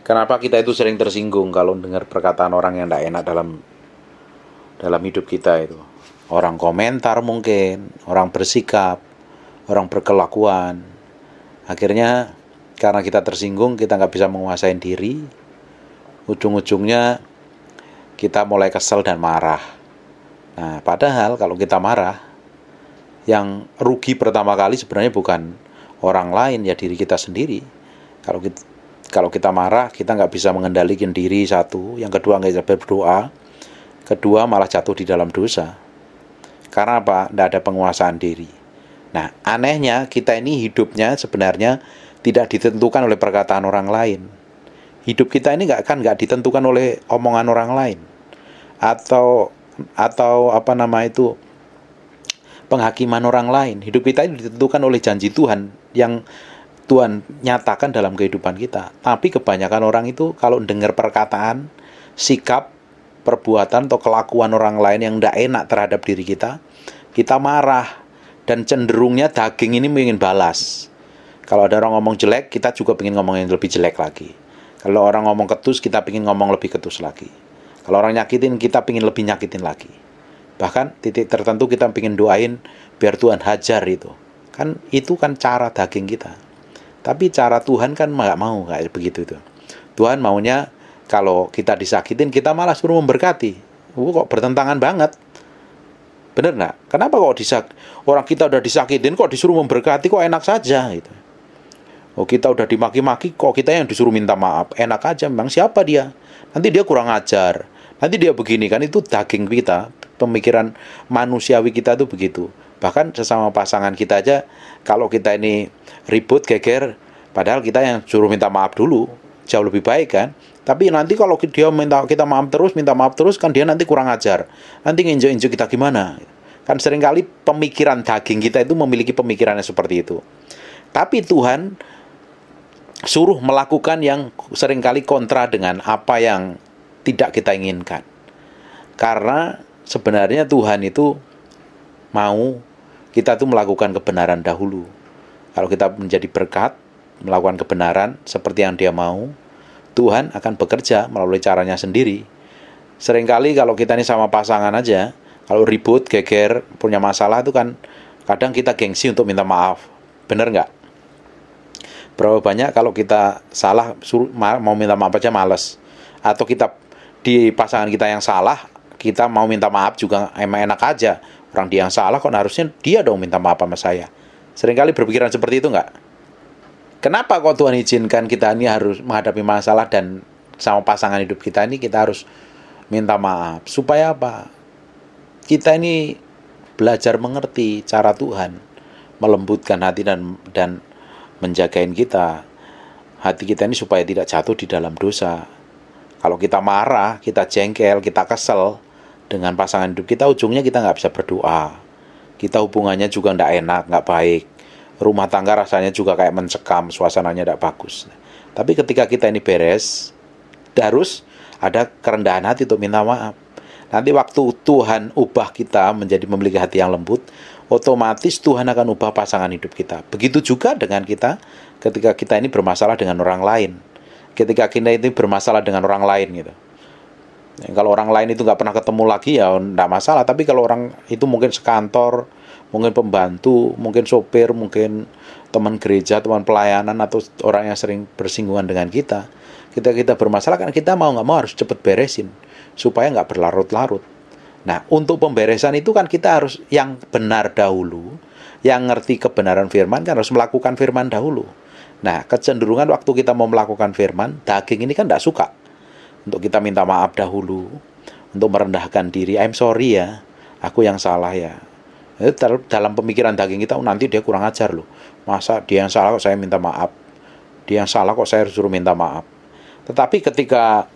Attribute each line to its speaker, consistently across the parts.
Speaker 1: Kenapa kita itu sering tersinggung kalau mendengar perkataan orang yang tidak enak dalam dalam hidup kita itu? Orang komentar mungkin, orang bersikap, orang berkelakuan. Akhirnya karena kita tersinggung kita nggak bisa menguasai diri. Ujung-ujungnya kita mulai kesel dan marah. Nah, padahal kalau kita marah, yang rugi pertama kali sebenarnya bukan orang lain ya diri kita sendiri. Kalau kita, kalau kita marah kita nggak bisa mengendalikan diri satu yang kedua nggak bisa berdoa kedua malah jatuh di dalam dosa karena apa tidak ada penguasaan diri nah anehnya kita ini hidupnya sebenarnya tidak ditentukan oleh perkataan orang lain hidup kita ini nggak kan nggak ditentukan oleh omongan orang lain atau atau apa nama itu penghakiman orang lain hidup kita itu ditentukan oleh janji Tuhan yang Tuhan nyatakan dalam kehidupan kita. Tapi kebanyakan orang itu kalau dengar perkataan, sikap, perbuatan atau kelakuan orang lain yang tidak enak terhadap diri kita, kita marah dan cenderungnya daging ini ingin balas. Kalau ada orang ngomong jelek, kita juga ingin ngomong yang lebih jelek lagi. Kalau orang ngomong ketus, kita ingin ngomong lebih ketus lagi. Kalau orang nyakitin, kita ingin lebih nyakitin lagi. Bahkan titik tertentu kita ingin doain biar Tuhan hajar itu. Kan itu kan cara daging kita. Tapi cara Tuhan kan nggak mau kayak begitu tuh. Tuhan maunya kalau kita disakitin kita malah suruh memberkati. Uh, kok bertentangan banget. Bener nggak? Kenapa kok disak orang kita udah disakitin kok disuruh memberkati kok enak saja gitu. Oh kita udah dimaki-maki kok kita yang disuruh minta maaf. Enak aja memang siapa dia? Nanti dia kurang ajar. Nanti dia begini kan itu daging kita, pemikiran manusiawi kita tuh begitu bahkan sesama pasangan kita aja kalau kita ini ribut geger padahal kita yang suruh minta maaf dulu jauh lebih baik kan tapi nanti kalau dia minta kita maaf terus minta maaf terus kan dia nanti kurang ajar nanti nginjek injek kita gimana kan seringkali pemikiran daging kita itu memiliki pemikirannya seperti itu tapi Tuhan suruh melakukan yang seringkali kontra dengan apa yang tidak kita inginkan karena sebenarnya Tuhan itu mau kita itu melakukan kebenaran dahulu. Kalau kita menjadi berkat, melakukan kebenaran seperti yang dia mau, Tuhan akan bekerja melalui caranya sendiri. Seringkali kalau kita ini sama pasangan aja, kalau ribut, geger, punya masalah itu kan kadang kita gengsi untuk minta maaf. Bener nggak? Berapa banyak kalau kita salah mau minta maaf aja males. Atau kita di pasangan kita yang salah, kita mau minta maaf juga enak aja Orang dia yang salah kok harusnya dia dong minta maaf sama saya. Seringkali berpikiran seperti itu nggak? Kenapa kok Tuhan izinkan kita ini harus menghadapi masalah dan sama pasangan hidup kita ini kita harus minta maaf. Supaya apa? Kita ini belajar mengerti cara Tuhan melembutkan hati dan dan menjagain kita. Hati kita ini supaya tidak jatuh di dalam dosa. Kalau kita marah, kita jengkel, kita kesel, dengan pasangan hidup kita ujungnya kita nggak bisa berdoa kita hubungannya juga nggak enak nggak baik rumah tangga rasanya juga kayak mencekam suasananya nggak bagus tapi ketika kita ini beres harus ada kerendahan hati untuk minta maaf nanti waktu Tuhan ubah kita menjadi memiliki hati yang lembut otomatis Tuhan akan ubah pasangan hidup kita begitu juga dengan kita ketika kita ini bermasalah dengan orang lain ketika kita ini bermasalah dengan orang lain gitu Ya, kalau orang lain itu nggak pernah ketemu lagi ya nggak masalah. Tapi kalau orang itu mungkin sekantor, mungkin pembantu, mungkin sopir, mungkin teman gereja, teman pelayanan atau orang yang sering bersinggungan dengan kita, kita kita bermasalah kan kita mau nggak mau harus cepet beresin supaya nggak berlarut-larut. Nah, untuk pemberesan itu kan kita harus yang benar dahulu, yang ngerti kebenaran firman kan harus melakukan firman dahulu. Nah, kecenderungan waktu kita mau melakukan firman, daging ini kan tidak suka untuk kita minta maaf dahulu, untuk merendahkan diri. I'm sorry ya, aku yang salah ya. Itu eh, dalam pemikiran daging kita, oh, nanti dia kurang ajar loh. Masa dia yang salah kok saya minta maaf? Dia yang salah kok saya suruh minta maaf? Tetapi ketika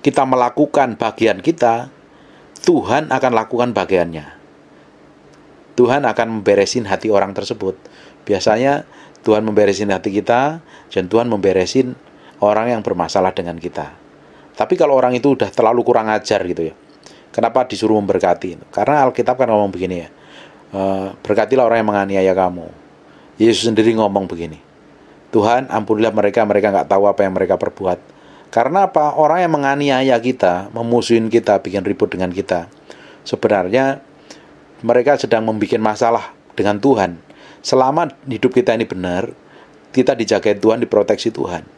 Speaker 1: kita melakukan bagian kita, Tuhan akan lakukan bagiannya. Tuhan akan memberesin hati orang tersebut. Biasanya Tuhan memberesin hati kita dan Tuhan memberesin orang yang bermasalah dengan kita. Tapi kalau orang itu udah terlalu kurang ajar gitu ya. Kenapa disuruh memberkati? Karena Alkitab kan ngomong begini ya. E, berkatilah orang yang menganiaya kamu. Yesus sendiri ngomong begini. Tuhan ampunilah mereka, mereka nggak tahu apa yang mereka perbuat. Karena apa? Orang yang menganiaya kita, memusuhin kita, bikin ribut dengan kita. Sebenarnya mereka sedang membuat masalah dengan Tuhan. Selama hidup kita ini benar, kita dijaga Tuhan, diproteksi Tuhan.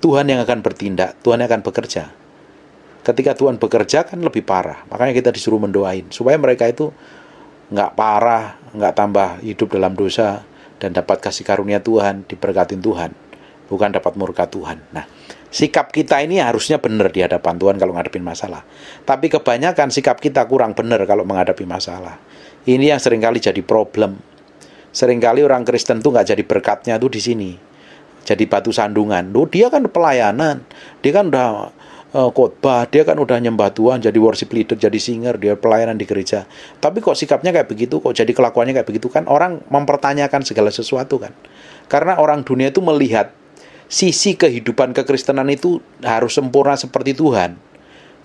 Speaker 1: Tuhan yang akan bertindak, Tuhan yang akan bekerja. Ketika Tuhan bekerja kan lebih parah, makanya kita disuruh mendoain supaya mereka itu nggak parah, nggak tambah hidup dalam dosa dan dapat kasih karunia Tuhan, diberkatin Tuhan, bukan dapat murka Tuhan. Nah, sikap kita ini harusnya benar di hadapan Tuhan kalau ngadepin masalah. Tapi kebanyakan sikap kita kurang benar kalau menghadapi masalah. Ini yang seringkali jadi problem. Seringkali orang Kristen tuh nggak jadi berkatnya tuh di sini jadi batu sandungan. Loh, dia kan pelayanan. Dia kan udah uh, khotbah, dia kan udah nyembah Tuhan, jadi worship leader, jadi singer, dia pelayanan di gereja. Tapi kok sikapnya kayak begitu, kok jadi kelakuannya kayak begitu kan orang mempertanyakan segala sesuatu kan. Karena orang dunia itu melihat sisi kehidupan kekristenan itu harus sempurna seperti Tuhan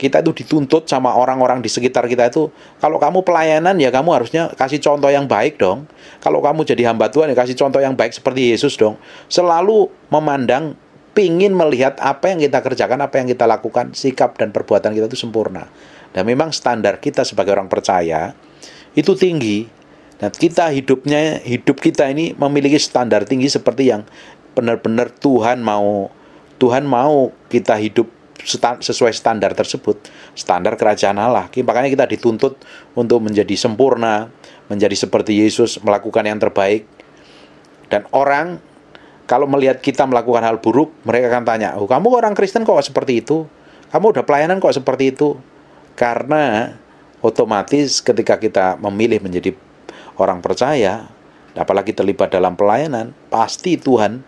Speaker 1: kita itu dituntut sama orang-orang di sekitar kita itu kalau kamu pelayanan ya kamu harusnya kasih contoh yang baik dong kalau kamu jadi hamba Tuhan ya kasih contoh yang baik seperti Yesus dong selalu memandang pingin melihat apa yang kita kerjakan apa yang kita lakukan sikap dan perbuatan kita itu sempurna dan memang standar kita sebagai orang percaya itu tinggi dan kita hidupnya hidup kita ini memiliki standar tinggi seperti yang benar-benar Tuhan mau Tuhan mau kita hidup sesuai standar tersebut, standar kerajaan Allah. Makanya kita dituntut untuk menjadi sempurna, menjadi seperti Yesus, melakukan yang terbaik. Dan orang kalau melihat kita melakukan hal buruk, mereka akan tanya, "Oh, kamu orang Kristen kok seperti itu? Kamu udah pelayanan kok seperti itu?" Karena otomatis ketika kita memilih menjadi orang percaya, apalagi terlibat dalam pelayanan, pasti Tuhan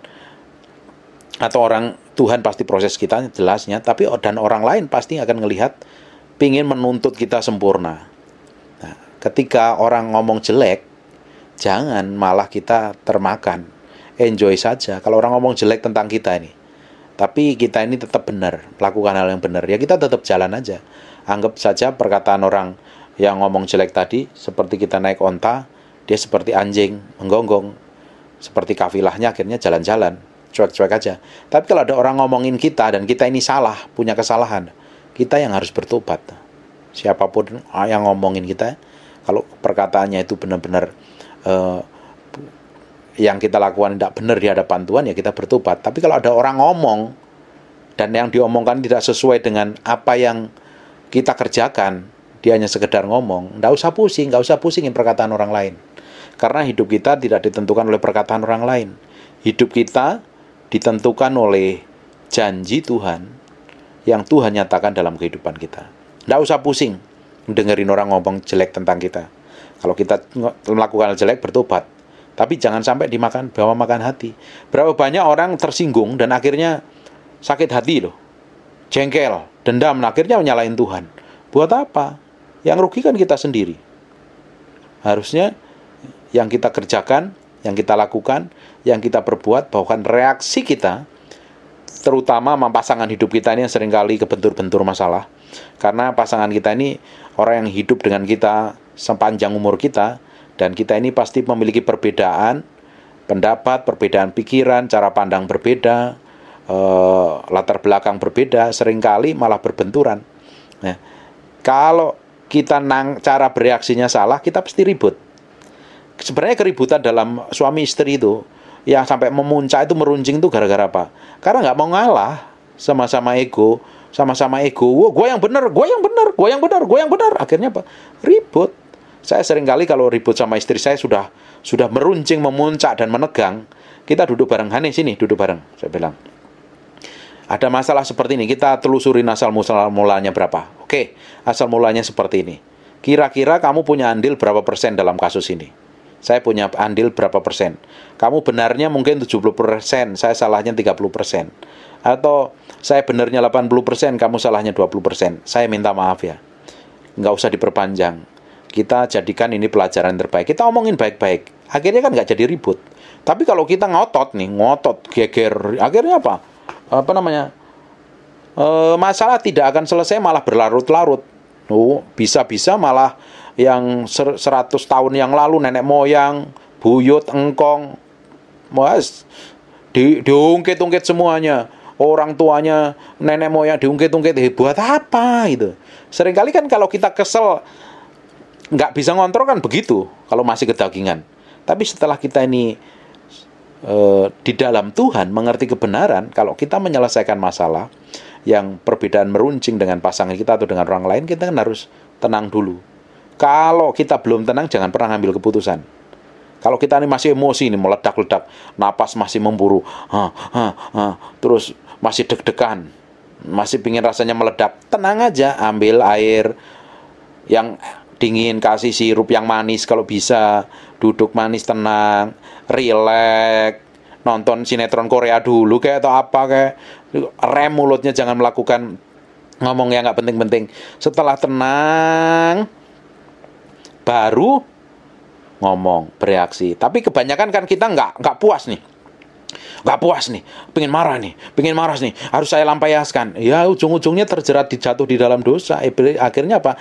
Speaker 1: atau orang Tuhan pasti proses kita jelasnya tapi dan orang lain pasti akan melihat pingin menuntut kita sempurna nah, ketika orang ngomong jelek jangan malah kita termakan enjoy saja kalau orang ngomong jelek tentang kita ini tapi kita ini tetap benar lakukan hal yang benar ya kita tetap jalan aja anggap saja perkataan orang yang ngomong jelek tadi seperti kita naik onta dia seperti anjing menggonggong seperti kafilahnya akhirnya jalan-jalan cuek-cuek aja. Tapi kalau ada orang ngomongin kita dan kita ini salah, punya kesalahan, kita yang harus bertobat. Siapapun ah, yang ngomongin kita, kalau perkataannya itu benar-benar eh, yang kita lakukan tidak benar di hadapan Tuhan, ya kita bertobat. Tapi kalau ada orang ngomong dan yang diomongkan tidak sesuai dengan apa yang kita kerjakan, dia hanya sekedar ngomong, nggak usah pusing, nggak usah pusingin perkataan orang lain. Karena hidup kita tidak ditentukan oleh perkataan orang lain. Hidup kita ditentukan oleh janji Tuhan yang Tuhan nyatakan dalam kehidupan kita. Tidak usah pusing dengerin orang ngomong jelek tentang kita. Kalau kita melakukan jelek, bertobat. Tapi jangan sampai dimakan bawa makan hati. Berapa banyak orang tersinggung dan akhirnya sakit hati loh. Jengkel, dendam, nah, akhirnya menyalahin Tuhan. Buat apa? Yang rugikan kita sendiri. Harusnya yang kita kerjakan, yang kita lakukan yang kita perbuat bahkan reaksi kita terutama sama pasangan hidup kita ini yang seringkali kebentur-bentur masalah karena pasangan kita ini orang yang hidup dengan kita sepanjang umur kita dan kita ini pasti memiliki perbedaan pendapat, perbedaan pikiran, cara pandang berbeda, eh, latar belakang berbeda, seringkali malah berbenturan. Nah, kalau kita nang cara bereaksinya salah, kita pasti ribut. Sebenarnya keributan dalam suami istri itu yang sampai memuncak itu meruncing itu gara-gara apa? Karena nggak mau ngalah, sama-sama ego, sama-sama ego. Wah, gue yang benar, gue yang benar, gue yang benar, gue yang benar. Akhirnya apa? Ribut. Saya sering kali kalau ribut sama istri saya sudah sudah meruncing, memuncak dan menegang. Kita duduk bareng, Hani sini, duduk bareng. Saya bilang, ada masalah seperti ini, kita telusuri asal mulanya berapa. Oke, asal mulanya seperti ini. Kira-kira kamu punya andil berapa persen dalam kasus ini? Saya punya andil berapa persen. Kamu benarnya mungkin 70 persen, saya salahnya 30 persen. Atau saya benarnya 80 persen, kamu salahnya 20 persen. Saya minta maaf ya. Nggak usah diperpanjang. Kita jadikan ini pelajaran terbaik. Kita omongin baik-baik. Akhirnya kan nggak jadi ribut. Tapi kalau kita ngotot nih, ngotot, geger, akhirnya apa? Apa namanya? E, masalah tidak akan selesai malah berlarut-larut Oh, bisa-bisa malah yang 100 tahun yang lalu nenek moyang, buyut, engkong, mas di, diungkit-ungkit semuanya. Orang tuanya, nenek moyang diungkit-ungkit, eh, buat apa itu? Seringkali kan kalau kita kesel nggak bisa ngontrol kan begitu kalau masih kedagingan. Tapi setelah kita ini eh, di dalam Tuhan mengerti kebenaran, kalau kita menyelesaikan masalah, yang perbedaan meruncing dengan pasangan kita atau dengan orang lain, kita kan harus tenang dulu. Kalau kita belum tenang, jangan pernah ambil keputusan. Kalau kita ini masih emosi ini meledak-ledak, napas masih memburu, ha, ha, ha, terus masih deg-degan, masih pingin rasanya meledak, tenang aja, ambil air yang dingin, kasih sirup yang manis kalau bisa, duduk manis tenang, rileks, nonton sinetron Korea dulu kayak atau apa kayak rem mulutnya jangan melakukan ngomong yang nggak penting-penting setelah tenang baru ngomong bereaksi tapi kebanyakan kan kita nggak nggak puas nih nggak puas nih, pengen marah nih, pengen marah nih, harus saya lampaiaskan. Ya ujung-ujungnya terjerat dijatuh di dalam dosa. Iblis, akhirnya apa?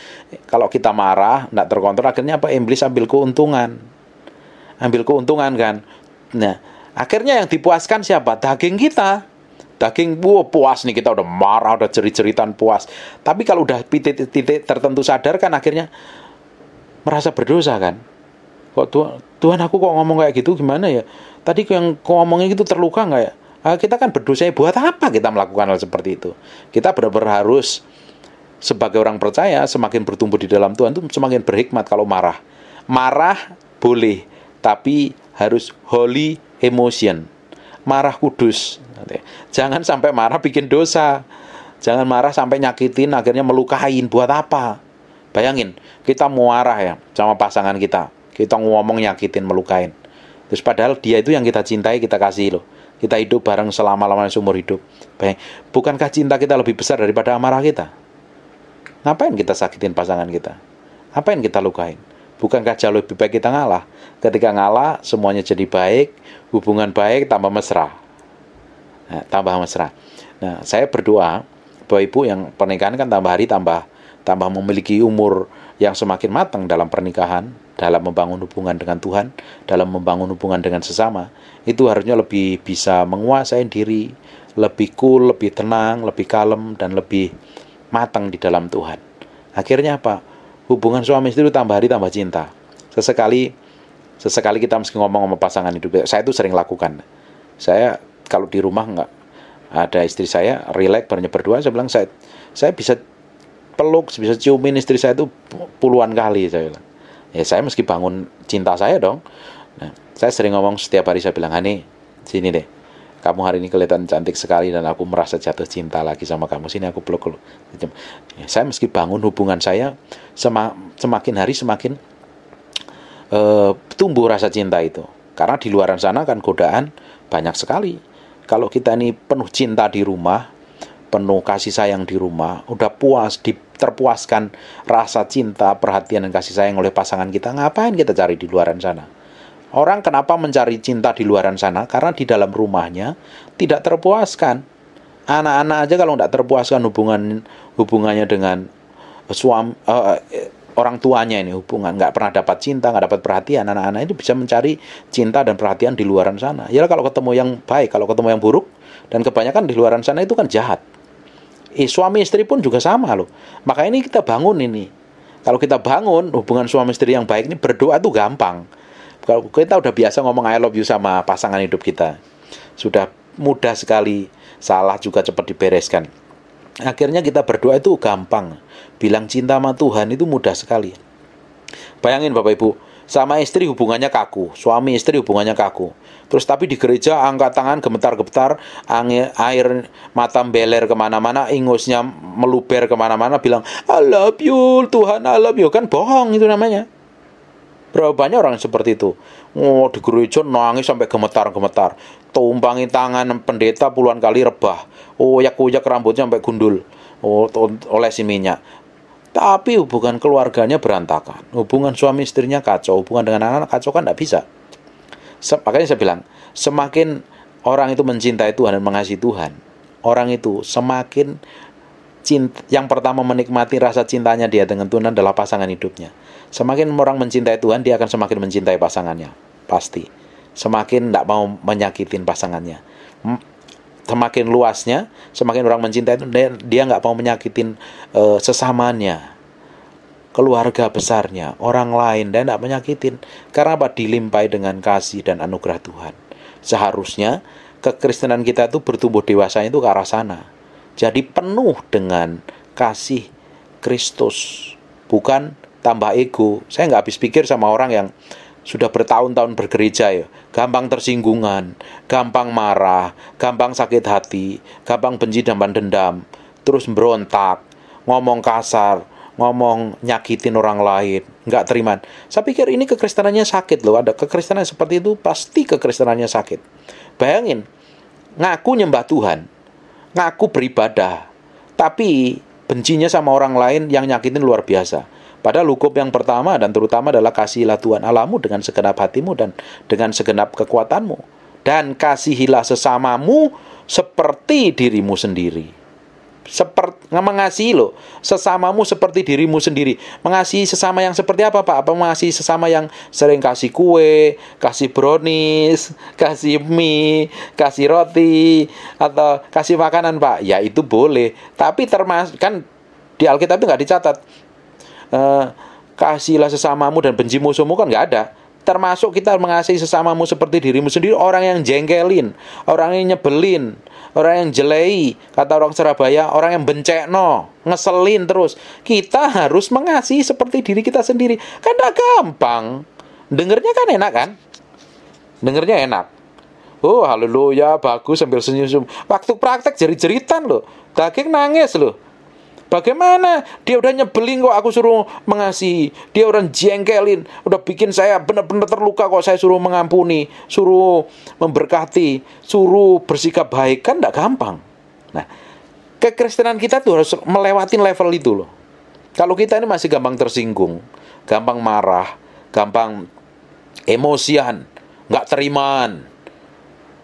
Speaker 1: Kalau kita marah, nggak terkontrol, akhirnya apa? Iblis ambil keuntungan, ambil keuntungan kan. Nah, Akhirnya yang dipuaskan siapa? Daging kita. Daging wow, puas nih kita udah marah, udah cerit-ceritan puas. Tapi kalau udah titik-titik tertentu sadar kan akhirnya merasa berdosa kan. Kok Tuhan, Tuhan aku kok ngomong kayak gitu gimana ya? Tadi yang kok ngomongnya gitu terluka nggak ya? Ah, kita kan berdosa ya, buat apa kita melakukan hal seperti itu? Kita benar-benar harus sebagai orang percaya semakin bertumbuh di dalam Tuhan itu semakin berhikmat kalau marah. Marah boleh, tapi harus holy emotion, marah kudus. Jangan sampai marah bikin dosa. Jangan marah sampai nyakitin akhirnya melukain buat apa? Bayangin, kita mau marah ya sama pasangan kita. Kita ngomong nyakitin, melukain. Terus padahal dia itu yang kita cintai, kita kasih loh. Kita hidup bareng selama-lamanya seumur hidup. Bayang, bukankah cinta kita lebih besar daripada amarah kita? Ngapain kita sakitin pasangan kita? Ngapain kita lukain? Bukankah jauh lebih baik kita ngalah? Ketika ngalah, semuanya jadi baik, hubungan baik tambah mesra. Nah, tambah mesra. Nah, saya berdoa bahwa Ibu yang pernikahan kan tambah hari tambah tambah memiliki umur yang semakin matang dalam pernikahan, dalam membangun hubungan dengan Tuhan, dalam membangun hubungan dengan sesama, itu harusnya lebih bisa menguasai diri, lebih cool, lebih tenang, lebih kalem dan lebih matang di dalam Tuhan. Akhirnya apa? Hubungan suami istri tambah hari tambah cinta. Sesekali sesekali kita mesti ngomong sama pasangan hidup saya itu sering lakukan saya kalau di rumah nggak ada istri saya relax barunya berdua saya bilang saya saya bisa peluk bisa ciumin istri saya itu puluhan kali saya bilang ya saya meski bangun cinta saya dong nah, saya sering ngomong setiap hari saya bilang Hani sini deh kamu hari ini kelihatan cantik sekali dan aku merasa jatuh cinta lagi sama kamu sini aku peluk peluk ya, saya meski bangun hubungan saya semakin hari semakin eh, tumbuh rasa cinta itu. Karena di luaran sana kan godaan banyak sekali. Kalau kita ini penuh cinta di rumah, penuh kasih sayang di rumah, udah puas, di, terpuaskan rasa cinta, perhatian dan kasih sayang oleh pasangan kita, ngapain kita cari di luaran sana? Orang kenapa mencari cinta di luaran sana? Karena di dalam rumahnya tidak terpuaskan. Anak-anak aja kalau tidak terpuaskan hubungan hubungannya dengan suami uh, eh, eh, orang tuanya ini hubungan nggak pernah dapat cinta nggak dapat perhatian anak-anak itu bisa mencari cinta dan perhatian di luaran sana ya kalau ketemu yang baik kalau ketemu yang buruk dan kebanyakan di luaran sana itu kan jahat eh, suami istri pun juga sama loh maka ini kita bangun ini kalau kita bangun hubungan suami istri yang baik ini berdoa itu gampang kalau kita udah biasa ngomong I love you sama pasangan hidup kita sudah mudah sekali salah juga cepat dibereskan akhirnya kita berdoa itu gampang bilang cinta sama Tuhan itu mudah sekali. Bayangin Bapak Ibu, sama istri hubungannya kaku, suami istri hubungannya kaku. Terus tapi di gereja angkat tangan gemetar-gemetar, air mata beler kemana-mana, ingusnya meluber kemana-mana, bilang I love you Tuhan, I love you kan bohong itu namanya. Berapa banyak orang seperti itu? Oh, di gereja nangis sampai gemetar-gemetar. Tumpangi tangan pendeta puluhan kali rebah. Oh, yak-yak rambutnya sampai gundul. Oh, si minyak. Tapi hubungan keluarganya berantakan, hubungan suami istrinya kacau, hubungan dengan anak-anak kacau kan tidak bisa. makanya saya bilang, semakin orang itu mencintai Tuhan dan mengasihi Tuhan, orang itu semakin cinta, yang pertama menikmati rasa cintanya dia dengan Tuhan adalah pasangan hidupnya. Semakin orang mencintai Tuhan, dia akan semakin mencintai pasangannya, pasti. Semakin tidak mau menyakitin pasangannya semakin luasnya, semakin orang mencintai itu dia nggak mau menyakitin e, eh, sesamanya, keluarga besarnya, orang lain dan nggak menyakitin. Karena apa? Dilimpai dengan kasih dan anugerah Tuhan. Seharusnya kekristenan kita itu bertumbuh dewasanya itu ke arah sana. Jadi penuh dengan kasih Kristus, bukan tambah ego. Saya nggak habis pikir sama orang yang sudah bertahun-tahun bergereja ya, gampang tersinggungan, gampang marah, gampang sakit hati, gampang benci dan dendam, terus berontak, ngomong kasar, ngomong nyakitin orang lain, nggak terima. Saya pikir ini kekristenannya sakit loh, ada kekristenan seperti itu pasti kekristenannya sakit. Bayangin, ngaku nyembah Tuhan, ngaku beribadah, tapi bencinya sama orang lain yang nyakitin luar biasa. Pada lukub yang pertama dan terutama adalah kasihilah Tuhan alamu dengan segenap hatimu dan dengan segenap kekuatanmu. Dan kasihilah sesamamu seperti dirimu sendiri. Seperti mengasihi lo sesamamu seperti dirimu sendiri. Mengasihi sesama yang seperti apa, Pak? Apa mengasihi sesama yang sering kasih kue, kasih brownies, kasih mie, kasih roti atau kasih makanan, Pak? Ya itu boleh, tapi termasuk kan di Alkitab nggak dicatat eh, kasihlah sesamamu dan benci musuhmu kan nggak ada termasuk kita mengasihi sesamamu seperti dirimu sendiri orang yang jengkelin orang yang nyebelin orang yang jelei kata orang Surabaya orang yang bencekno ngeselin terus kita harus mengasihi seperti diri kita sendiri kan gak gampang dengernya kan enak kan dengernya enak oh haleluya bagus sambil senyum senyum waktu praktek jerit-jeritan loh daging nangis loh Bagaimana? Dia udah nyebelin kok aku suruh mengasihi. Dia udah jengkelin, udah bikin saya benar-benar terluka kok saya suruh mengampuni, suruh memberkati, suruh bersikap baik kan gak gampang. Nah, kekristenan kita tuh harus melewati level itu loh. Kalau kita ini masih gampang tersinggung, gampang marah, gampang emosian, Gak terimaan,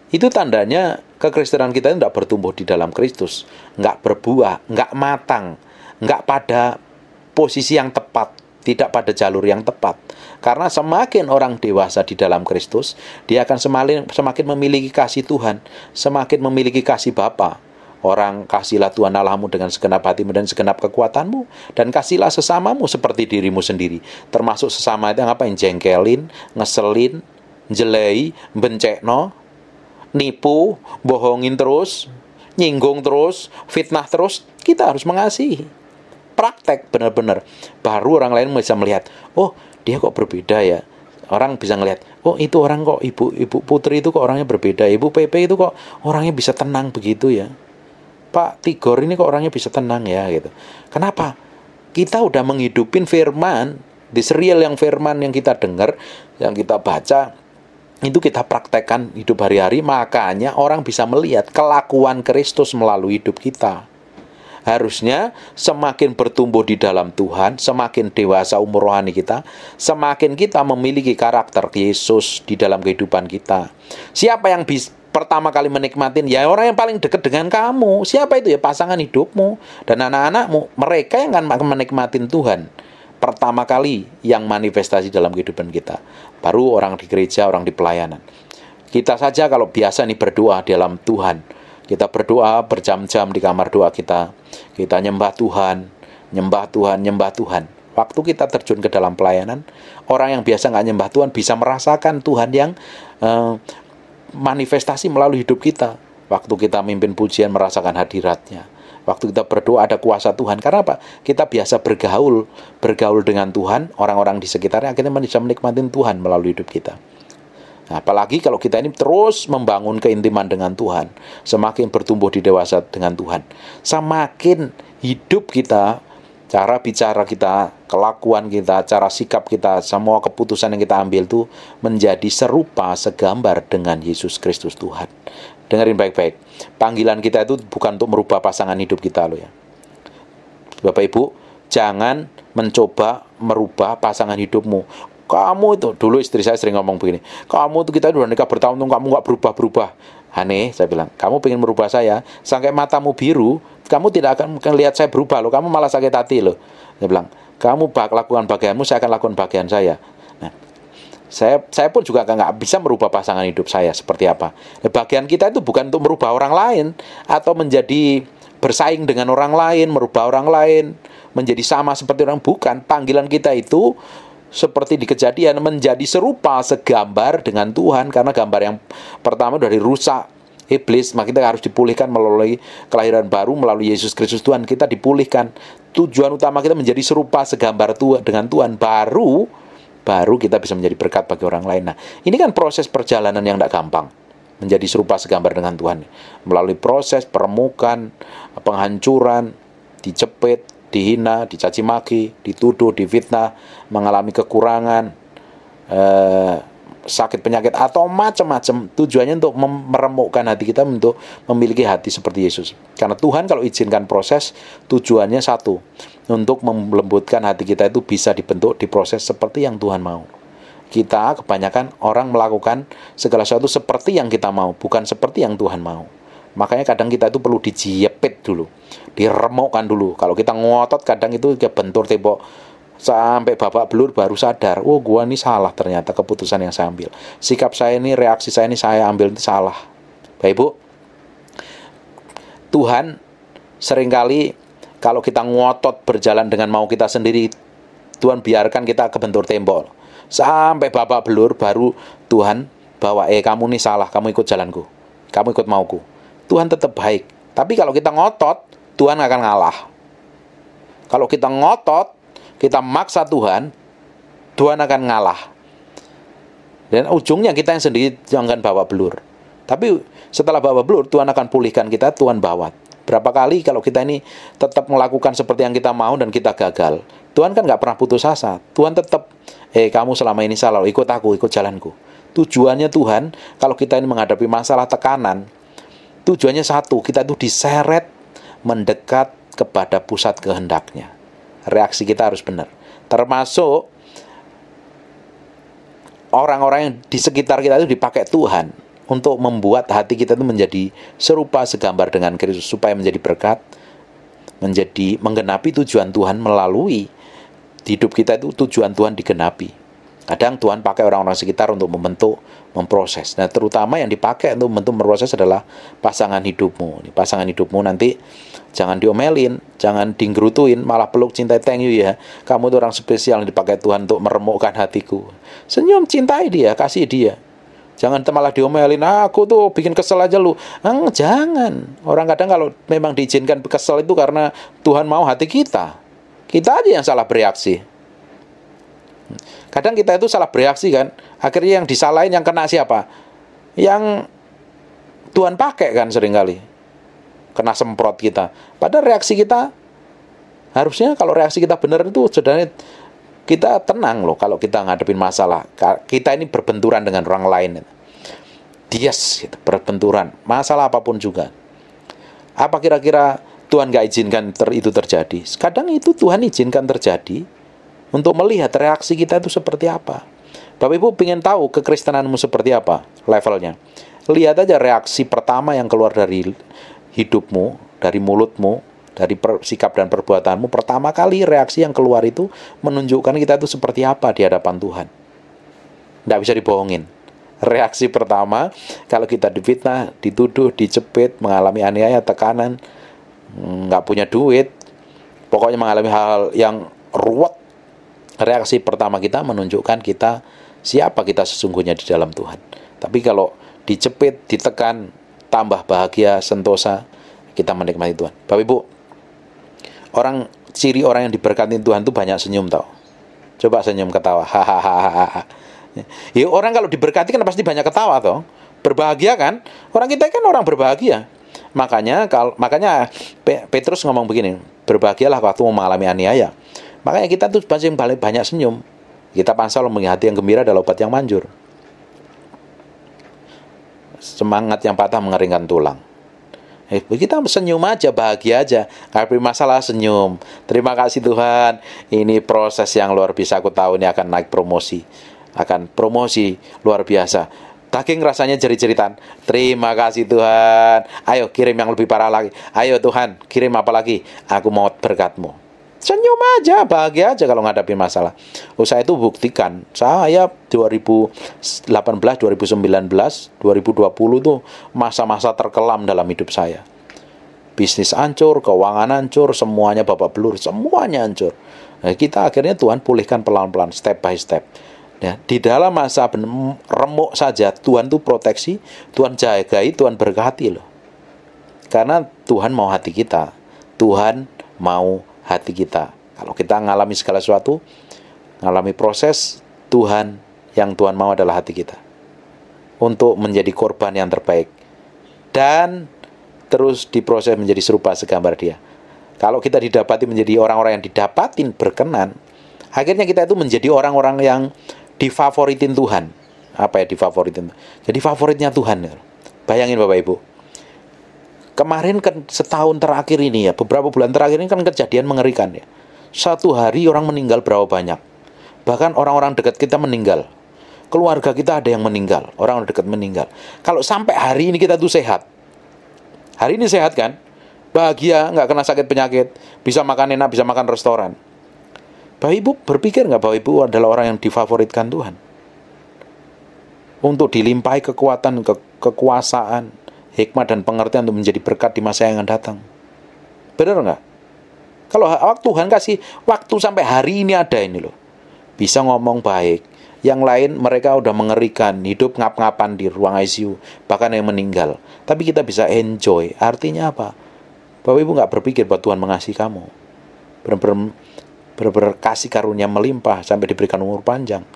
Speaker 1: itu tandanya kekristenan kita tidak bertumbuh di dalam Kristus, nggak berbuah, nggak matang, nggak pada posisi yang tepat, tidak pada jalur yang tepat. Karena semakin orang dewasa di dalam Kristus, dia akan semakin semakin memiliki kasih Tuhan, semakin memiliki kasih Bapa. Orang kasihlah Tuhan Allahmu dengan segenap hatimu dan segenap kekuatanmu dan kasihlah sesamamu seperti dirimu sendiri. Termasuk sesama itu ngapain jengkelin, ngeselin, jelei, bencekno, nipu, bohongin terus, nyinggung terus, fitnah terus, kita harus mengasihi. Praktek benar-benar. Baru orang lain bisa melihat, oh dia kok berbeda ya. Orang bisa ngelihat, oh itu orang kok ibu ibu putri itu kok orangnya berbeda, ibu PP itu kok orangnya bisa tenang begitu ya. Pak Tigor ini kok orangnya bisa tenang ya gitu. Kenapa? Kita udah menghidupin firman, di serial yang firman yang kita dengar, yang kita baca, itu kita praktekkan hidup hari-hari makanya orang bisa melihat kelakuan Kristus melalui hidup kita harusnya semakin bertumbuh di dalam Tuhan semakin dewasa umur rohani kita semakin kita memiliki karakter Yesus di dalam kehidupan kita siapa yang bis pertama kali menikmatin ya orang yang paling dekat dengan kamu siapa itu ya pasangan hidupmu dan anak-anakmu mereka yang akan menikmatin Tuhan pertama kali yang manifestasi dalam kehidupan kita. Baru orang di gereja, orang di pelayanan. Kita saja kalau biasa nih berdoa dalam Tuhan. Kita berdoa berjam-jam di kamar doa kita. Kita nyembah Tuhan, nyembah Tuhan, nyembah Tuhan. Waktu kita terjun ke dalam pelayanan, orang yang biasa nggak nyembah Tuhan bisa merasakan Tuhan yang eh, manifestasi melalui hidup kita. Waktu kita mimpin pujian merasakan hadiratnya Waktu kita berdoa ada kuasa Tuhan. Karena apa? Kita biasa bergaul, bergaul dengan Tuhan, orang-orang di sekitarnya akhirnya bisa menikmati Tuhan melalui hidup kita. Nah, apalagi kalau kita ini terus membangun keintiman dengan Tuhan, semakin bertumbuh di dewasa dengan Tuhan, semakin hidup kita, cara bicara kita, kelakuan kita, cara sikap kita, semua keputusan yang kita ambil itu menjadi serupa segambar dengan Yesus Kristus Tuhan. Dengerin baik-baik. Panggilan kita itu bukan untuk merubah pasangan hidup kita loh ya. Bapak Ibu, jangan mencoba merubah pasangan hidupmu. Kamu itu dulu istri saya sering ngomong begini. Kamu itu kita udah nikah bertahun-tahun kamu nggak berubah-berubah. Aneh, saya bilang. Kamu pengen merubah saya, sampai matamu biru, kamu tidak akan lihat saya berubah loh. Kamu malah sakit hati loh. Saya bilang, kamu lakukan bagianmu, saya akan lakukan bagian saya saya saya pun juga nggak bisa merubah pasangan hidup saya seperti apa. Eh, bagian kita itu bukan untuk merubah orang lain atau menjadi bersaing dengan orang lain, merubah orang lain, menjadi sama seperti orang bukan. Panggilan kita itu seperti di kejadian menjadi serupa segambar dengan Tuhan karena gambar yang pertama dari rusak iblis maka kita harus dipulihkan melalui kelahiran baru melalui Yesus Kristus Tuhan kita dipulihkan tujuan utama kita menjadi serupa segambar Tuhan dengan Tuhan baru baru kita bisa menjadi berkat bagi orang lain. Nah, ini kan proses perjalanan yang tidak gampang menjadi serupa segambar dengan Tuhan melalui proses permukaan, penghancuran, dicepit, dihina, dicaci maki, dituduh, difitnah, mengalami kekurangan, eh, sakit penyakit atau macam-macam tujuannya untuk meremukkan hati kita untuk memiliki hati seperti Yesus karena Tuhan kalau izinkan proses tujuannya satu untuk melembutkan hati kita itu bisa dibentuk diproses seperti yang Tuhan mau kita kebanyakan orang melakukan segala sesuatu seperti yang kita mau bukan seperti yang Tuhan mau makanya kadang kita itu perlu dijepit dulu diremukkan dulu kalau kita ngotot kadang itu kayak bentur tembok sampai bapak belur baru sadar, oh gua ini salah ternyata keputusan yang saya ambil. Sikap saya ini, reaksi saya ini saya ambil itu salah. Baik Bu. Tuhan seringkali kalau kita ngotot berjalan dengan mau kita sendiri, Tuhan biarkan kita kebentur tembok. Sampai bapak belur baru Tuhan bawa, eh kamu ini salah, kamu ikut jalanku. Kamu ikut mauku. Tuhan tetap baik. Tapi kalau kita ngotot, Tuhan akan ngalah. Kalau kita ngotot, kita maksa Tuhan, Tuhan akan ngalah. Dan ujungnya kita yang sendiri jangan bawa belur. Tapi setelah bawa belur, Tuhan akan pulihkan kita, Tuhan bawa. Berapa kali kalau kita ini tetap melakukan seperti yang kita mau dan kita gagal. Tuhan kan nggak pernah putus asa. Tuhan tetap, eh kamu selama ini salah, ikut aku, ikut jalanku. Tujuannya Tuhan, kalau kita ini menghadapi masalah tekanan, tujuannya satu, kita itu diseret mendekat kepada pusat kehendaknya reaksi kita harus benar. Termasuk orang-orang yang di sekitar kita itu dipakai Tuhan untuk membuat hati kita itu menjadi serupa segambar dengan Kristus supaya menjadi berkat, menjadi menggenapi tujuan Tuhan melalui hidup kita itu tujuan Tuhan digenapi. Kadang Tuhan pakai orang-orang sekitar untuk membentuk, memproses. Nah, terutama yang dipakai untuk membentuk, memproses adalah pasangan hidupmu. Pasangan hidupmu nanti Jangan diomelin, jangan digerutuin, malah peluk cintai thank you ya. Kamu tuh orang spesial yang dipakai Tuhan untuk meremukkan hatiku. Senyum, cintai dia, kasih dia. Jangan malah diomelin, ah, aku tuh bikin kesel aja lu. Eng, jangan. Orang kadang kalau memang diizinkan kesel itu karena Tuhan mau hati kita. Kita aja yang salah bereaksi. Kadang kita itu salah bereaksi kan. Akhirnya yang disalahin yang kena siapa? Yang Tuhan pakai kan seringkali kena semprot kita. Padahal reaksi kita harusnya kalau reaksi kita benar itu sebenarnya kita tenang loh kalau kita ngadepin masalah. Kita ini berbenturan dengan orang lain. Dias gitu, berbenturan, masalah apapun juga. Apa kira-kira Tuhan gak izinkan ter itu terjadi? Kadang itu Tuhan izinkan terjadi untuk melihat reaksi kita itu seperti apa. Bapak Ibu pengen tahu kekristenanmu seperti apa levelnya. Lihat aja reaksi pertama yang keluar dari hidupmu, dari mulutmu, dari per, sikap dan perbuatanmu, pertama kali reaksi yang keluar itu menunjukkan kita itu seperti apa di hadapan Tuhan. Tidak bisa dibohongin. Reaksi pertama, kalau kita difitnah, dituduh, dicepit, mengalami aniaya, tekanan, mm, nggak punya duit, pokoknya mengalami hal yang ruwet, reaksi pertama kita menunjukkan kita siapa kita sesungguhnya di dalam Tuhan. Tapi kalau dicepit, ditekan, tambah bahagia, sentosa, kita menikmati Tuhan. Bapak Ibu, orang ciri orang yang diberkati Tuhan itu banyak senyum tau. Coba senyum ketawa. Hahaha. ya orang kalau diberkati kan pasti banyak ketawa tuh? Berbahagia kan? Orang kita kan orang berbahagia. Makanya kalau makanya Petrus ngomong begini, berbahagialah waktu mengalami aniaya. Makanya kita tuh pasti banyak senyum. Kita pasal mengingati yang gembira adalah obat yang manjur semangat yang patah mengeringkan tulang. Eh, kita senyum aja, bahagia aja. Tapi masalah senyum. Terima kasih Tuhan. Ini proses yang luar biasa. Aku tahu ini akan naik promosi. Akan promosi luar biasa. Daging rasanya jerit-jeritan. Terima kasih Tuhan. Ayo kirim yang lebih parah lagi. Ayo Tuhan, kirim apa lagi? Aku mau berkatmu senyum aja, bahagia aja kalau ngadapi masalah. Usaha itu buktikan. Saya 2018, 2019, 2020 tuh masa-masa terkelam dalam hidup saya. Bisnis hancur, keuangan hancur, semuanya babak belur, semuanya hancur. Nah, kita akhirnya Tuhan pulihkan pelan-pelan, step by step. Ya, di dalam masa remuk saja Tuhan tuh proteksi, Tuhan jagai, Tuhan berkati loh. Karena Tuhan mau hati kita. Tuhan mau hati kita. Kalau kita mengalami segala sesuatu, mengalami proses Tuhan yang Tuhan mau adalah hati kita untuk menjadi korban yang terbaik dan terus diproses menjadi serupa segambar Dia. Kalau kita didapati menjadi orang-orang yang didapatin berkenan, akhirnya kita itu menjadi orang-orang yang difavoritin Tuhan. Apa ya difavoritin? Jadi favoritnya Tuhan. Bayangin Bapak Ibu Kemarin kan setahun terakhir ini ya, beberapa bulan terakhir ini kan kejadian mengerikan ya. Satu hari orang meninggal berapa banyak? Bahkan orang-orang dekat kita meninggal. Keluarga kita ada yang meninggal, orang dekat meninggal. Kalau sampai hari ini kita tuh sehat. Hari ini sehat kan? Bahagia, nggak kena sakit penyakit, bisa makan enak, bisa makan restoran. Bapak Ibu berpikir nggak bapak Ibu adalah orang yang difavoritkan Tuhan? Untuk dilimpahi kekuatan, ke kekuasaan, hikmah dan pengertian untuk menjadi berkat di masa yang akan datang. Benar nggak? Kalau waktu Tuhan kasih waktu sampai hari ini ada ini loh. Bisa ngomong baik. Yang lain mereka udah mengerikan, hidup ngap-ngapan di ruang ICU, bahkan yang meninggal. Tapi kita bisa enjoy. Artinya apa? Bapak Ibu nggak berpikir bahwa Tuhan mengasihi kamu. Benar-benar kasih karunia melimpah sampai diberikan umur panjang.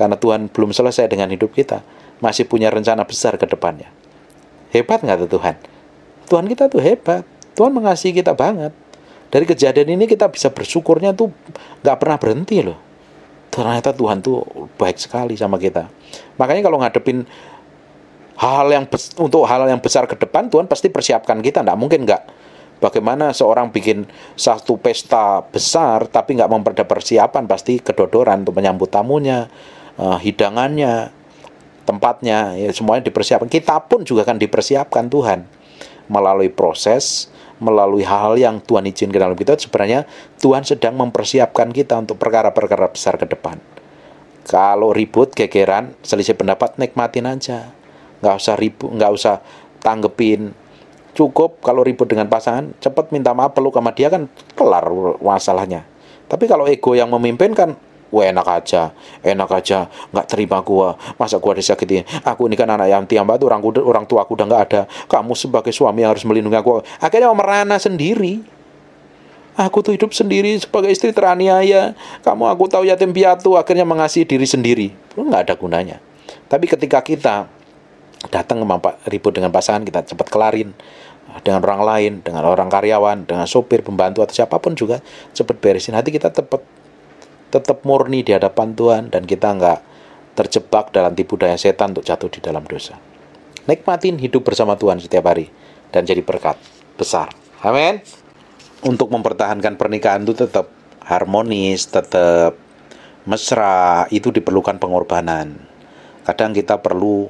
Speaker 1: Karena Tuhan belum selesai dengan hidup kita, masih punya rencana besar ke depannya. Hebat nggak tuh Tuhan? Tuhan kita tuh hebat. Tuhan mengasihi kita banget. Dari kejadian ini kita bisa bersyukurnya tuh nggak pernah berhenti loh. Ternyata Tuhan tuh baik sekali sama kita. Makanya kalau ngadepin hal-hal yang untuk hal hal yang besar ke depan Tuhan pasti persiapkan kita. Nggak mungkin nggak. Bagaimana seorang bikin satu pesta besar tapi nggak memperdapat persiapan pasti kedodoran untuk menyambut tamunya, eh, hidangannya, tempatnya ya semuanya dipersiapkan kita pun juga akan dipersiapkan Tuhan melalui proses melalui hal-hal yang Tuhan izinkan dalam kita sebenarnya Tuhan sedang mempersiapkan kita untuk perkara-perkara besar ke depan kalau ribut gegeran selisih pendapat nikmatin aja nggak usah ribut nggak usah tanggepin cukup kalau ribut dengan pasangan cepat minta maaf peluk sama dia kan kelar masalahnya tapi kalau ego yang memimpin kan gue enak aja, enak aja, nggak terima gue, Masa gue disakitin? Aku ini kan anak yang tiang batu, orang, orang tua aku udah nggak ada. Kamu sebagai suami yang harus melindungi aku. Akhirnya merana sendiri. Aku tuh hidup sendiri sebagai istri teraniaya. Kamu aku tahu yatim piatu, akhirnya mengasihi diri sendiri. Nggak ada gunanya. Tapi ketika kita datang ribut dengan pasangan, kita cepat kelarin dengan orang lain, dengan orang karyawan, dengan sopir, pembantu atau siapapun juga cepat beresin hati kita cepat tetap murni di hadapan Tuhan dan kita nggak terjebak dalam tipu daya setan untuk jatuh di dalam dosa. Nikmatin hidup bersama Tuhan setiap hari dan jadi berkat besar. Amin. Untuk mempertahankan pernikahan itu tetap harmonis, tetap mesra, itu diperlukan pengorbanan. Kadang kita perlu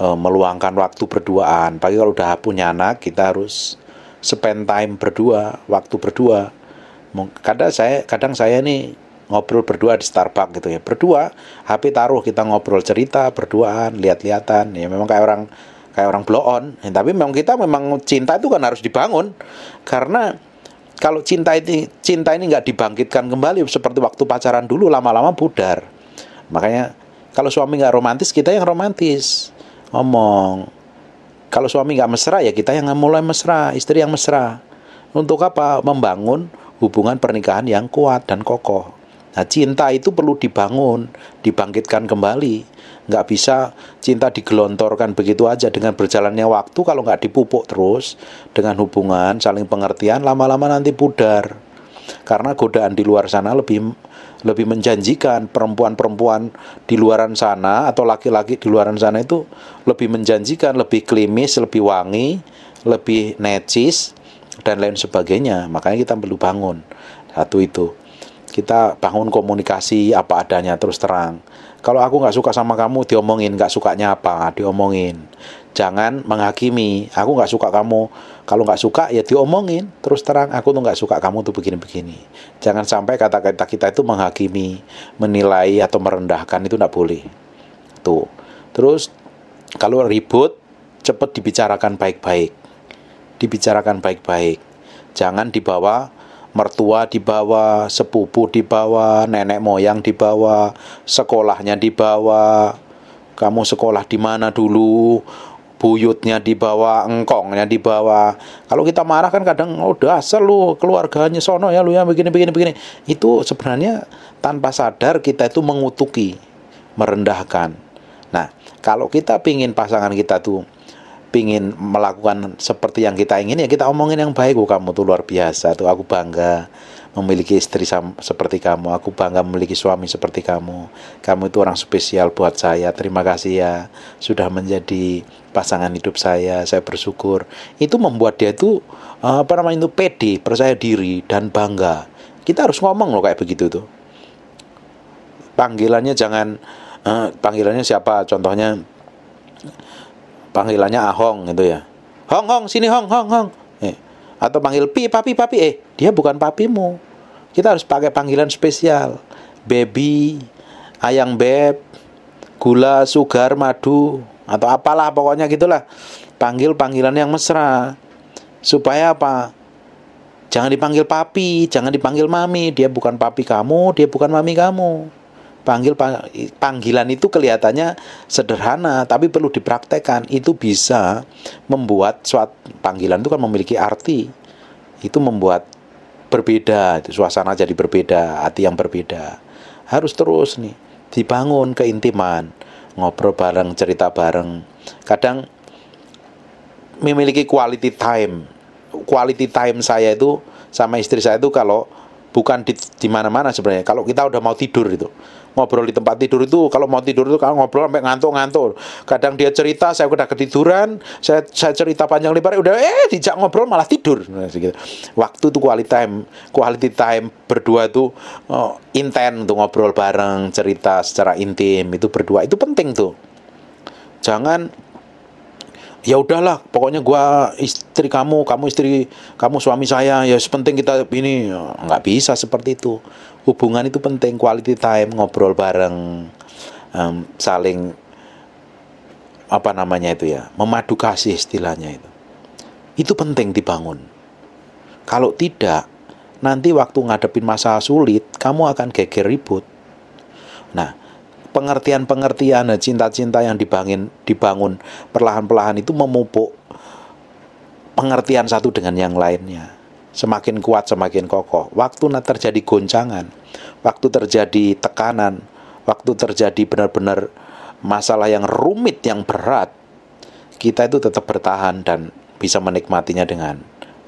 Speaker 1: e, meluangkan waktu berduaan. Pagi kalau udah punya anak, kita harus spend time berdua, waktu berdua. Kadang saya kadang saya nih ngobrol berdua di Starbucks gitu ya berdua HP taruh kita ngobrol cerita berduaan lihat-lihatan ya memang kayak orang kayak orang blow on ya, tapi memang kita memang cinta itu kan harus dibangun karena kalau cinta ini cinta ini nggak dibangkitkan kembali seperti waktu pacaran dulu lama-lama pudar makanya kalau suami nggak romantis kita yang romantis ngomong kalau suami nggak mesra ya kita yang mulai mesra istri yang mesra untuk apa membangun hubungan pernikahan yang kuat dan kokoh Nah, cinta itu perlu dibangun, dibangkitkan kembali. Nggak bisa cinta digelontorkan begitu aja dengan berjalannya waktu kalau nggak dipupuk terus dengan hubungan, saling pengertian, lama-lama nanti pudar. Karena godaan di luar sana lebih lebih menjanjikan perempuan-perempuan di luaran sana atau laki-laki di luaran sana itu lebih menjanjikan, lebih klimis, lebih wangi, lebih necis dan lain sebagainya. Makanya kita perlu bangun satu itu kita bangun komunikasi apa adanya terus terang kalau aku nggak suka sama kamu diomongin nggak sukanya apa nah, diomongin jangan menghakimi aku nggak suka kamu kalau nggak suka ya diomongin terus terang aku tuh nggak suka kamu tuh begini-begini jangan sampai kata-kata kita itu menghakimi menilai atau merendahkan itu nggak boleh tuh terus kalau ribut cepet dibicarakan baik-baik dibicarakan baik-baik jangan dibawa mertua dibawa, sepupu dibawa, nenek moyang dibawa, sekolahnya dibawa, kamu sekolah di mana dulu, buyutnya dibawa, engkongnya dibawa. Kalau kita marah kan kadang oh dasar lu keluarganya sono ya lu yang begini begini begini. Itu sebenarnya tanpa sadar kita itu mengutuki, merendahkan. Nah, kalau kita pingin pasangan kita tuh pingin melakukan seperti yang kita ingin ya kita omongin yang baik oh, kamu tuh luar biasa tuh aku bangga memiliki istri seperti kamu aku bangga memiliki suami seperti kamu kamu itu orang spesial buat saya terima kasih ya sudah menjadi pasangan hidup saya saya bersyukur itu membuat dia itu eh, apa namanya itu pede percaya diri dan bangga kita harus ngomong loh kayak begitu tuh panggilannya jangan eh, panggilannya siapa contohnya panggilannya Ahong ah gitu ya. Hong Hong sini Hong Hong Hong. Eh. Atau panggil Pi Papi Papi eh dia bukan papimu. Kita harus pakai panggilan spesial. Baby, ayang beb, gula, sugar, madu atau apalah pokoknya gitulah. Panggil panggilan yang mesra. Supaya apa? Jangan dipanggil papi, jangan dipanggil mami. Dia bukan papi kamu, dia bukan mami kamu panggil panggilan itu kelihatannya sederhana tapi perlu dipraktekkan itu bisa membuat suatu panggilan itu kan memiliki arti itu membuat berbeda suasana jadi berbeda hati yang berbeda harus terus nih dibangun keintiman ngobrol bareng cerita bareng kadang memiliki quality time quality time saya itu sama istri saya itu kalau bukan di, di mana-mana sebenarnya kalau kita udah mau tidur itu ngobrol di tempat tidur itu kalau mau tidur itu kalau ngobrol sampai ngantuk-ngantuk kadang dia cerita saya udah ketiduran saya saya cerita panjang lebar ya udah eh dijak ngobrol malah tidur nah, gitu. waktu itu quality time quality time berdua tuh oh, intent tuh ngobrol bareng cerita secara intim itu berdua itu penting tuh jangan ya udahlah pokoknya gua istri kamu kamu istri kamu suami saya ya sepenting kita ini nggak bisa seperti itu hubungan itu penting quality time ngobrol bareng um, saling apa namanya itu ya memadu kasih istilahnya itu itu penting dibangun kalau tidak nanti waktu ngadepin masalah sulit kamu akan geger ribut nah pengertian-pengertian eh, cinta-cinta yang dibangun dibangun perlahan-lahan itu memupuk pengertian satu dengan yang lainnya semakin kuat, semakin kokoh. Waktu terjadi goncangan, waktu terjadi tekanan, waktu terjadi benar-benar masalah yang rumit, yang berat, kita itu tetap bertahan dan bisa menikmatinya dengan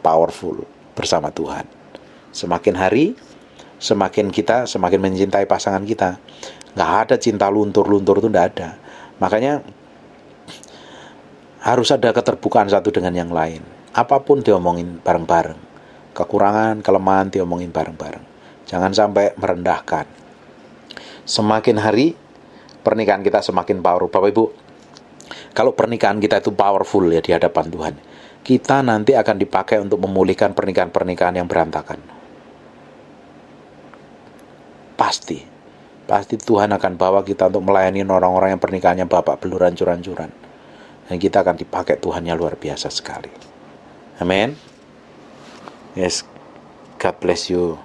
Speaker 1: powerful bersama Tuhan. Semakin hari, semakin kita semakin mencintai pasangan kita. Nggak ada cinta luntur-luntur itu nggak ada. Makanya harus ada keterbukaan satu dengan yang lain. Apapun diomongin bareng-bareng kekurangan, kelemahan diomongin bareng-bareng. Jangan sampai merendahkan. Semakin hari pernikahan kita semakin powerful. Bapak Ibu, kalau pernikahan kita itu powerful ya di hadapan Tuhan, kita nanti akan dipakai untuk memulihkan pernikahan-pernikahan yang berantakan. Pasti, pasti Tuhan akan bawa kita untuk melayani orang-orang yang pernikahannya bapak belur curan-curan. Dan kita akan dipakai Tuhannya luar biasa sekali. Amin. Yes. God bless you.